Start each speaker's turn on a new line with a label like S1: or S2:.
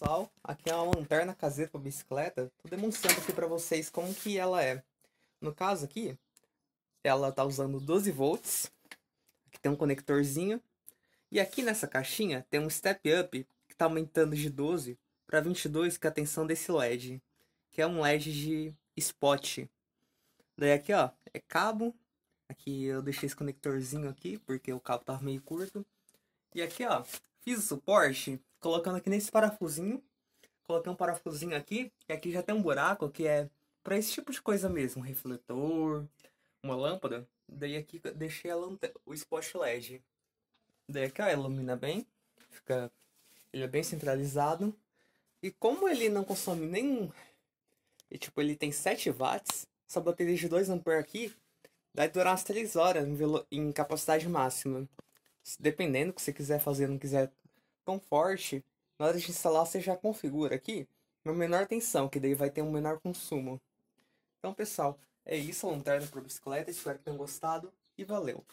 S1: pessoal, aqui é uma lanterna caseira para bicicleta. Tô demonstrando aqui para vocês como que ela é. No caso aqui, ela tá usando 12 volts. Aqui tem um conectorzinho. E aqui nessa caixinha tem um step up que tá aumentando de 12 para 22, que é a tensão desse LED, que é um LED de spot. Daí aqui, ó, é cabo. Aqui eu deixei esse conectorzinho aqui porque o cabo tá meio curto. E aqui, ó, fiz o suporte colocando aqui nesse parafusinho. Coloquei um parafusinho aqui, e aqui já tem um buraco que é para esse tipo de coisa mesmo, um refletor, uma lâmpada. Daí aqui deixei o spot LED. Daí aqui ó, ilumina bem, fica ele é bem centralizado. E como ele não consome nenhum, e, tipo, ele tem 7 watts, essa bateria de 2 ampere aqui vai durar umas 3 horas em, em capacidade máxima. Dependendo do que você quiser fazer, não quiser tão forte, na hora de instalar você já configura aqui uma menor tensão, que daí vai ter um menor consumo. Então, pessoal, é isso, a lanterna para bicicleta, espero que tenham gostado e valeu!